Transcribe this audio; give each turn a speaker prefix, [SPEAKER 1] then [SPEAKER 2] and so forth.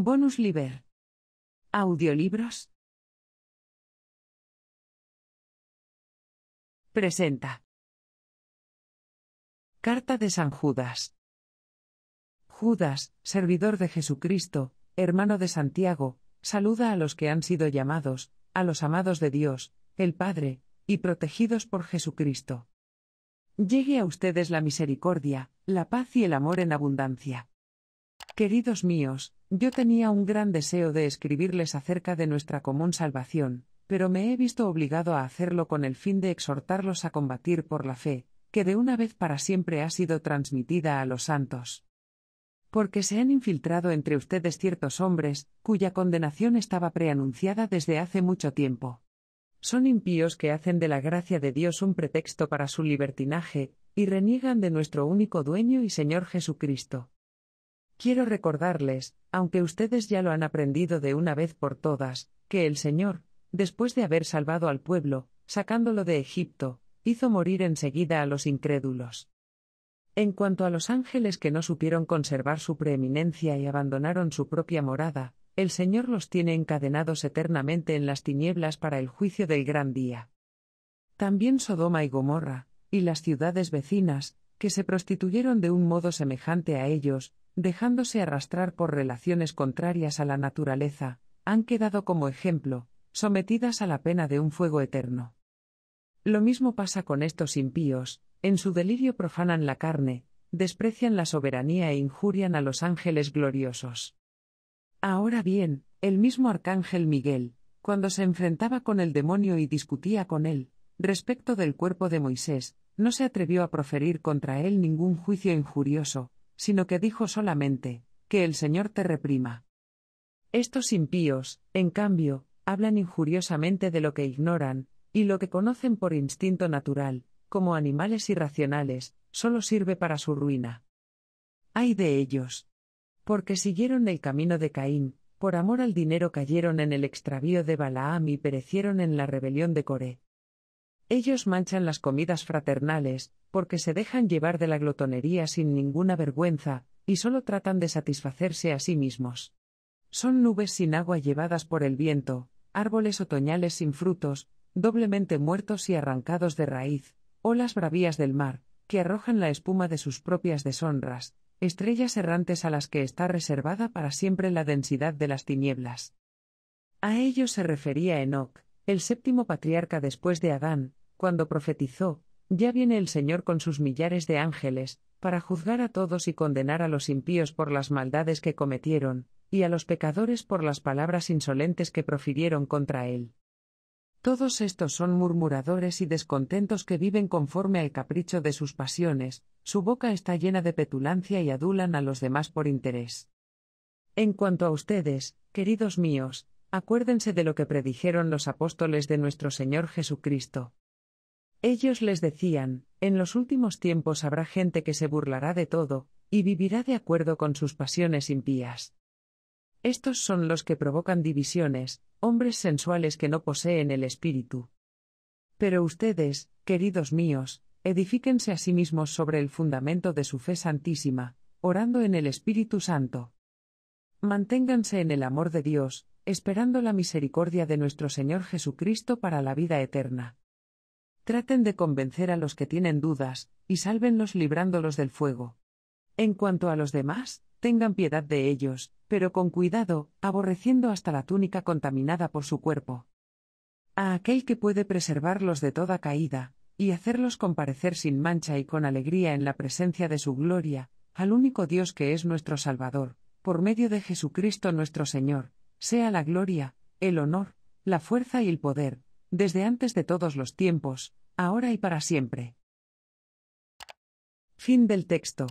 [SPEAKER 1] Bonus Liber. Audiolibros. Presenta. Carta de San Judas. Judas, servidor de Jesucristo, hermano de Santiago, saluda a los que han sido llamados, a los amados de Dios, el Padre, y protegidos por Jesucristo. Llegue a ustedes la misericordia, la paz y el amor en abundancia. Queridos míos, yo tenía un gran deseo de escribirles acerca de nuestra común salvación, pero me he visto obligado a hacerlo con el fin de exhortarlos a combatir por la fe, que de una vez para siempre ha sido transmitida a los santos. Porque se han infiltrado entre ustedes ciertos hombres, cuya condenación estaba preanunciada desde hace mucho tiempo. Son impíos que hacen de la gracia de Dios un pretexto para su libertinaje, y reniegan de nuestro único dueño y Señor Jesucristo. Quiero recordarles, aunque ustedes ya lo han aprendido de una vez por todas, que el Señor, después de haber salvado al pueblo, sacándolo de Egipto, hizo morir enseguida a los incrédulos. En cuanto a los ángeles que no supieron conservar su preeminencia y abandonaron su propia morada, el Señor los tiene encadenados eternamente en las tinieblas para el juicio del gran día. También Sodoma y Gomorra, y las ciudades vecinas, que se prostituyeron de un modo semejante a ellos, dejándose arrastrar por relaciones contrarias a la naturaleza, han quedado como ejemplo, sometidas a la pena de un fuego eterno. Lo mismo pasa con estos impíos, en su delirio profanan la carne, desprecian la soberanía e injurian a los ángeles gloriosos. Ahora bien, el mismo arcángel Miguel, cuando se enfrentaba con el demonio y discutía con él, respecto del cuerpo de Moisés, no se atrevió a proferir contra él ningún juicio injurioso, sino que dijo solamente, que el Señor te reprima. Estos impíos, en cambio, hablan injuriosamente de lo que ignoran, y lo que conocen por instinto natural, como animales irracionales, solo sirve para su ruina. ¡Ay de ellos! Porque siguieron el camino de Caín, por amor al dinero cayeron en el extravío de Balaam y perecieron en la rebelión de Coré. Ellos manchan las comidas fraternales, porque se dejan llevar de la glotonería sin ninguna vergüenza, y solo tratan de satisfacerse a sí mismos. Son nubes sin agua llevadas por el viento, árboles otoñales sin frutos, doblemente muertos y arrancados de raíz, olas bravías del mar, que arrojan la espuma de sus propias deshonras, estrellas errantes a las que está reservada para siempre la densidad de las tinieblas. A ellos se refería Enoch, el séptimo patriarca después de Adán, cuando profetizó, Ya viene el Señor con sus millares de ángeles, para juzgar a todos y condenar a los impíos por las maldades que cometieron, y a los pecadores por las palabras insolentes que profirieron contra él. Todos estos son murmuradores y descontentos que viven conforme al capricho de sus pasiones, su boca está llena de petulancia y adulan a los demás por interés. En cuanto a ustedes, queridos míos, acuérdense de lo que predijeron los apóstoles de nuestro Señor Jesucristo. Ellos les decían, en los últimos tiempos habrá gente que se burlará de todo, y vivirá de acuerdo con sus pasiones impías. Estos son los que provocan divisiones, hombres sensuales que no poseen el espíritu. Pero ustedes, queridos míos, edifíquense a sí mismos sobre el fundamento de su fe santísima, orando en el Espíritu Santo. Manténganse en el amor de Dios, esperando la misericordia de nuestro Señor Jesucristo para la vida eterna. Traten de convencer a los que tienen dudas, y sálvenlos librándolos del fuego. En cuanto a los demás, tengan piedad de ellos, pero con cuidado, aborreciendo hasta la túnica contaminada por su cuerpo. A aquel que puede preservarlos de toda caída, y hacerlos comparecer sin mancha y con alegría en la presencia de su gloria, al único Dios que es nuestro Salvador, por medio de Jesucristo nuestro Señor, sea la gloria, el honor, la fuerza y el poder, desde antes de todos los tiempos, ahora y para siempre. Fin del texto.